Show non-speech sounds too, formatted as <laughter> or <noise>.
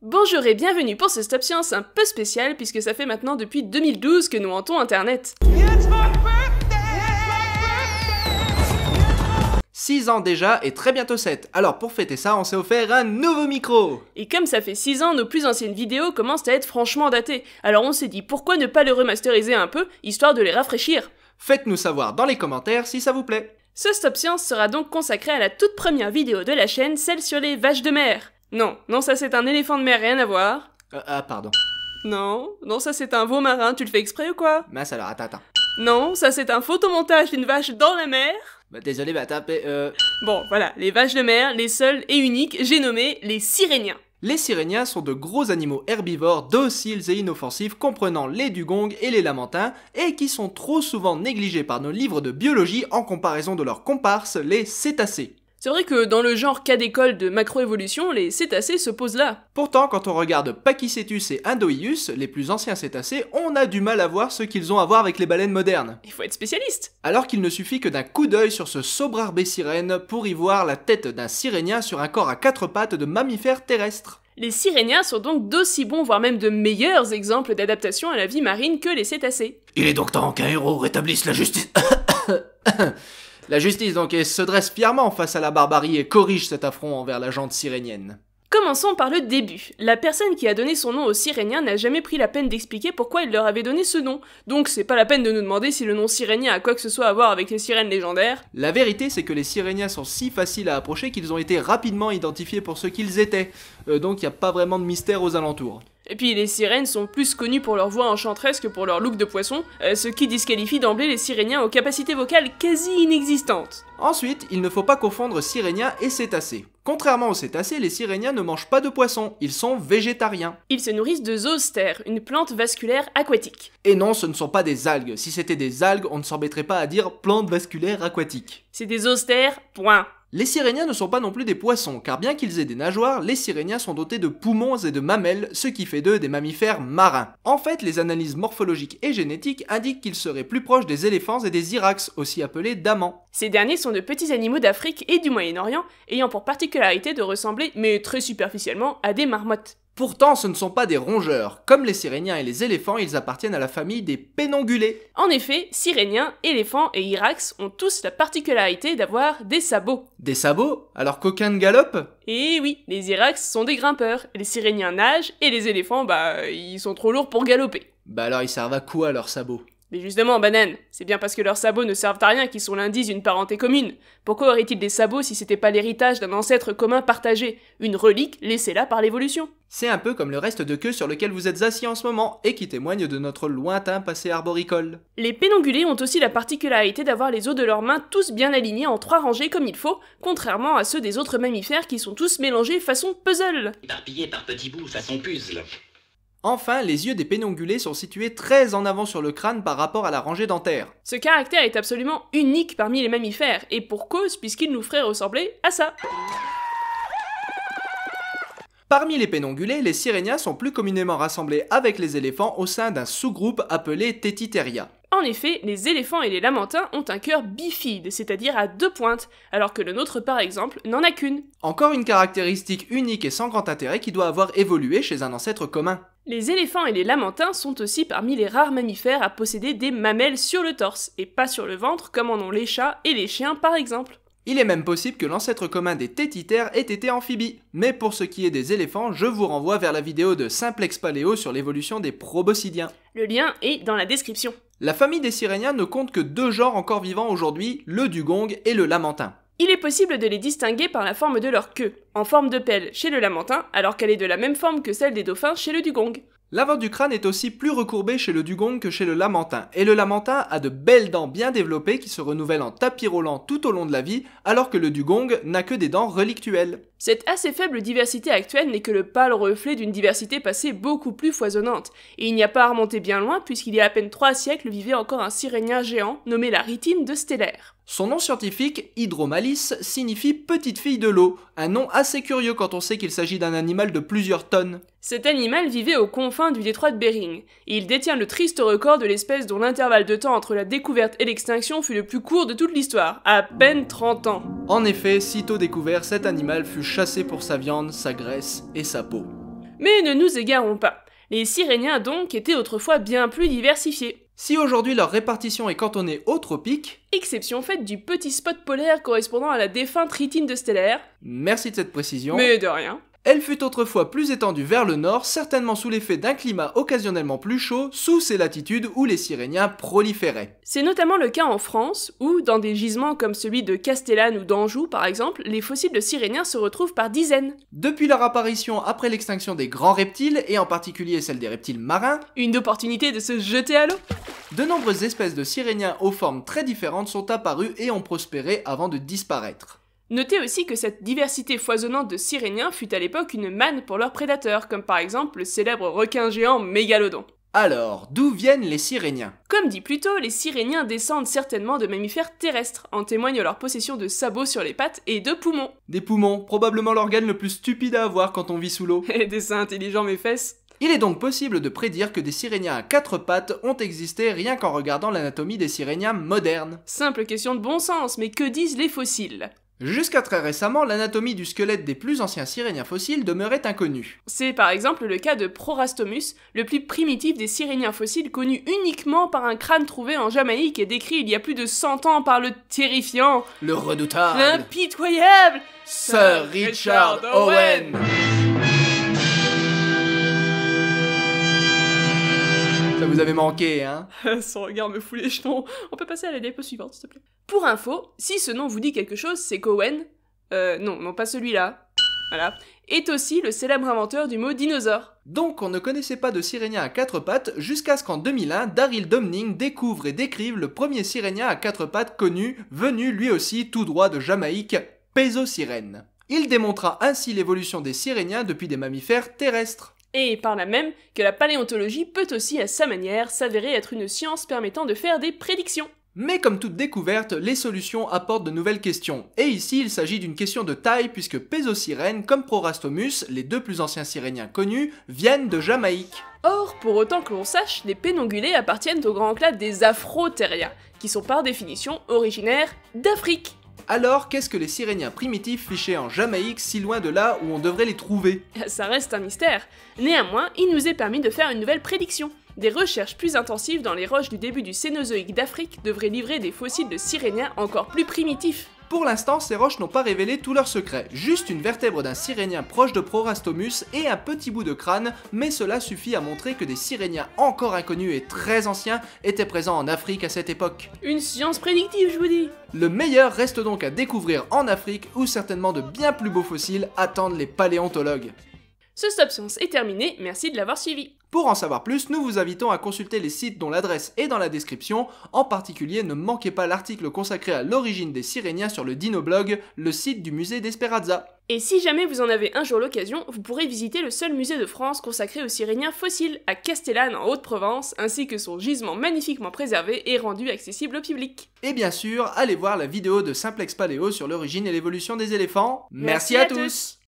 Bonjour et bienvenue pour ce Stop Science un peu spécial puisque ça fait maintenant depuis 2012 que nous hantons Internet. 6 ans déjà et très bientôt 7. Alors pour fêter ça, on s'est offert un nouveau micro Et comme ça fait 6 ans, nos plus anciennes vidéos commencent à être franchement datées. Alors on s'est dit pourquoi ne pas les remasteriser un peu, histoire de les rafraîchir Faites-nous savoir dans les commentaires si ça vous plaît. Ce Stop Science sera donc consacré à la toute première vidéo de la chaîne, celle sur les vaches de mer. Non, non, ça c'est un éléphant de mer, rien à voir. Euh, ah, pardon. Non, non, ça c'est un veau marin, tu le fais exprès ou quoi Mince alors, attends, attends. Non, ça c'est un photomontage d'une vache dans la mer. Bah désolé, bah t'as euh... Bon, voilà, les vaches de mer, les seules et uniques, j'ai nommé les Siréniens. Les siréniens sont de gros animaux herbivores dociles et inoffensifs comprenant les dugongs et les lamentins et qui sont trop souvent négligés par nos livres de biologie en comparaison de leurs comparses, les cétacés. C'est vrai que dans le genre cas d'école de macroévolution, les cétacés se posent là. Pourtant, quand on regarde Pachycetus et Indoius, les plus anciens cétacés, on a du mal à voir ce qu'ils ont à voir avec les baleines modernes. Il faut être spécialiste Alors qu'il ne suffit que d'un coup d'œil sur ce sobre sirène pour y voir la tête d'un sirénien sur un corps à quatre pattes de mammifère terrestre. Les siréniens sont donc d'aussi bons, voire même de meilleurs exemples d'adaptation à la vie marine que les cétacés. Il est donc temps qu'un héros rétablisse la justice. La justice donc se dresse fièrement face à la barbarie et corrige cet affront envers la gente sirénienne. Commençons par le début. La personne qui a donné son nom aux Siréniens n'a jamais pris la peine d'expliquer pourquoi il leur avait donné ce nom, donc c'est pas la peine de nous demander si le nom Sirénien a quoi que ce soit à voir avec les sirènes légendaires. La vérité, c'est que les Siréniens sont si faciles à approcher qu'ils ont été rapidement identifiés pour ce qu'ils étaient, euh, donc il n'y a pas vraiment de mystère aux alentours. Et puis les sirènes sont plus connues pour leur voix enchanteresse que pour leur look de poisson, euh, ce qui disqualifie d'emblée les siréniens aux capacités vocales quasi inexistantes. Ensuite, il ne faut pas confondre siréniens et cétacés. Contrairement aux cétacés, les siréniens ne mangent pas de poisson, ils sont végétariens. Ils se nourrissent de zoster, une plante vasculaire aquatique. Et non, ce ne sont pas des algues. Si c'était des algues, on ne s'embêterait pas à dire plante vasculaire aquatique. C'est des zoster, point. Les siréniens ne sont pas non plus des poissons, car bien qu'ils aient des nageoires, les siréniens sont dotés de poumons et de mamelles, ce qui fait d'eux des mammifères marins. En fait, les analyses morphologiques et génétiques indiquent qu'ils seraient plus proches des éléphants et des irax, aussi appelés damans. Ces derniers sont de petits animaux d'Afrique et du Moyen-Orient, ayant pour particularité de ressembler, mais très superficiellement, à des marmottes. Pourtant, ce ne sont pas des rongeurs. Comme les Siréniens et les éléphants, ils appartiennent à la famille des pénongulés. En effet, Siréniens, éléphants et Irax ont tous la particularité d'avoir des sabots. Des sabots Alors qu'aucun ne galope Eh oui, les Irax sont des grimpeurs, les Siréniens nagent et les éléphants, bah, ils sont trop lourds pour galoper. Bah alors ils servent à quoi leurs sabots mais justement, banane, c'est bien parce que leurs sabots ne servent à rien qu'ils sont l'indice d'une parenté commune. Pourquoi auraient-ils des sabots si c'était pas l'héritage d'un ancêtre commun partagé Une relique laissée là par l'évolution. C'est un peu comme le reste de queue sur lequel vous êtes assis en ce moment et qui témoigne de notre lointain passé arboricole. Les pénongulés ont aussi la particularité d'avoir les os de leurs mains tous bien alignés en trois rangées comme il faut, contrairement à ceux des autres mammifères qui sont tous mélangés façon puzzle. Éparpillés par petits bouts façon puzzle. Enfin, les yeux des pénongulés sont situés très en avant sur le crâne par rapport à la rangée dentaire. Ce caractère est absolument unique parmi les mammifères, et pour cause puisqu'il nous ferait ressembler à ça. Parmi les pénongulés, les siréniens sont plus communément rassemblés avec les éléphants au sein d'un sous-groupe appelé Tetiteria. En effet, les éléphants et les lamantins ont un cœur bifide, c'est-à-dire à deux pointes, alors que le nôtre par exemple n'en a qu'une. Encore une caractéristique unique et sans grand intérêt qui doit avoir évolué chez un ancêtre commun. Les éléphants et les lamantins sont aussi parmi les rares mammifères à posséder des mamelles sur le torse et pas sur le ventre comme en ont les chats et les chiens par exemple. Il est même possible que l'ancêtre commun des tétitères ait été amphibie. Mais pour ce qui est des éléphants, je vous renvoie vers la vidéo de Simplex Paléo sur l'évolution des proboscidiens. Le lien est dans la description. La famille des Siréniens ne compte que deux genres encore vivants aujourd'hui, le dugong et le lamentin. Il est possible de les distinguer par la forme de leur queue, en forme de pelle chez le lamentin, alors qu'elle est de la même forme que celle des dauphins chez le dugong. L'avant du crâne est aussi plus recourbé chez le dugong que chez le lamentin, et le lamentin a de belles dents bien développées qui se renouvellent en tapis roulant tout au long de la vie, alors que le dugong n'a que des dents relictuelles. Cette assez faible diversité actuelle n'est que le pâle reflet d'une diversité passée beaucoup plus foisonnante, et il n'y a pas à remonter bien loin puisqu'il y a à peine trois siècles vivait encore un sirénien géant nommé la ritine de Stellaire. Son nom scientifique, Hydromalis, signifie petite fille de l'eau, un nom assez curieux quand on sait qu'il s'agit d'un animal de plusieurs tonnes. Cet animal vivait aux confins du détroit de Bering, et il détient le triste record de l'espèce dont l'intervalle de temps entre la découverte et l'extinction fut le plus court de toute l'histoire, à peine 30 ans. En effet, sitôt découvert, cet animal fut chassé pour sa viande, sa graisse et sa peau. Mais ne nous égarons pas. Les Siréniens donc étaient autrefois bien plus diversifiés. Si aujourd'hui leur répartition est cantonnée au tropique, exception faite du petit spot polaire correspondant à la défunte ritine de Stellaire. Merci de cette précision. Mais de rien. Elle fut autrefois plus étendue vers le nord, certainement sous l'effet d'un climat occasionnellement plus chaud sous ces latitudes où les Siréniens proliféraient. C'est notamment le cas en France, où, dans des gisements comme celui de Castellane ou d'Anjou par exemple, les fossiles de Siréniens se retrouvent par dizaines. Depuis leur apparition après l'extinction des grands reptiles, et en particulier celle des reptiles marins, une opportunité de se jeter à l'eau De nombreuses espèces de Siréniens aux formes très différentes sont apparues et ont prospéré avant de disparaître. Notez aussi que cette diversité foisonnante de siréniens fut à l'époque une manne pour leurs prédateurs, comme par exemple le célèbre requin géant mégalodon. Alors, d'où viennent les siréniens Comme dit plus tôt, les siréniens descendent certainement de mammifères terrestres, en témoigne leur possession de sabots sur les pattes et de poumons. <laughs> Des poumons, probablement l'organe le plus stupide à avoir quand on vit sous l'eau. Et des seins intelligents mes fesses il est donc possible de prédire que des siréniens à quatre pattes ont existé rien qu'en regardant l'anatomie des siréniens modernes. Simple question de bon sens, mais que disent les fossiles Jusqu'à très récemment, l'anatomie du squelette des plus anciens siréniens fossiles demeurait inconnue. C'est par exemple le cas de Prorastomus, le plus primitif des siréniens fossiles connu uniquement par un crâne trouvé en Jamaïque et décrit il y a plus de 100 ans par le terrifiant, le redoutable, l'impitoyable Sir Richard Owen. ça vous avait manqué, hein <laughs> Son regard me fout les jetons. On peut passer à la suivant, suivante, s'il te plaît. Pour info, si ce nom vous dit quelque chose, c'est qu'Owen, euh, non, non pas celui-là, voilà, est aussi le célèbre inventeur du mot dinosaure. Donc on ne connaissait pas de sirénien à quatre pattes jusqu'à ce qu'en 2001, Daryl Domning découvre et décrive le premier sirénien à quatre pattes connu, venu lui aussi tout droit de Jamaïque, sirène. Il démontra ainsi l'évolution des siréniens depuis des mammifères terrestres et par là même que la paléontologie peut aussi à sa manière s'avérer être une science permettant de faire des prédictions. Mais comme toute découverte, les solutions apportent de nouvelles questions. Et ici, il s'agit d'une question de taille puisque Pésocyrène, comme Prorastomus, les deux plus anciens siréniens connus, viennent de Jamaïque. Or, pour autant que l'on sache, les pénongulés appartiennent au grand clade des Afrotheria, qui sont par définition originaires d'Afrique. Alors, qu'est-ce que les Siréniens primitifs fichaient en Jamaïque si loin de là où on devrait les trouver Ça reste un mystère. Néanmoins, il nous est permis de faire une nouvelle prédiction. Des recherches plus intensives dans les roches du début du Cénozoïque d'Afrique devraient livrer des fossiles de Siréniens encore plus primitifs. Pour l'instant, ces roches n'ont pas révélé tous leurs secrets. juste une vertèbre d'un sirénien proche de Prorastomus et un petit bout de crâne, mais cela suffit à montrer que des siréniens encore inconnus et très anciens étaient présents en Afrique à cette époque. Une science prédictive, je vous dis Le meilleur reste donc à découvrir en Afrique, où certainement de bien plus beaux fossiles attendent les paléontologues. Ce Stop Science est terminé, merci de l'avoir suivi pour en savoir plus, nous vous invitons à consulter les sites dont l'adresse est dans la description. En particulier, ne manquez pas l'article consacré à l'origine des Siréniens sur le Dinoblog, le site du musée d'Esperanza. Et si jamais vous en avez un jour l'occasion, vous pourrez visiter le seul musée de France consacré aux Siréniens fossiles à Castellane en Haute-Provence, ainsi que son gisement magnifiquement préservé et rendu accessible au public. Et bien sûr, allez voir la vidéo de Simplex Paléo sur l'origine et l'évolution des éléphants. Merci, à, tous.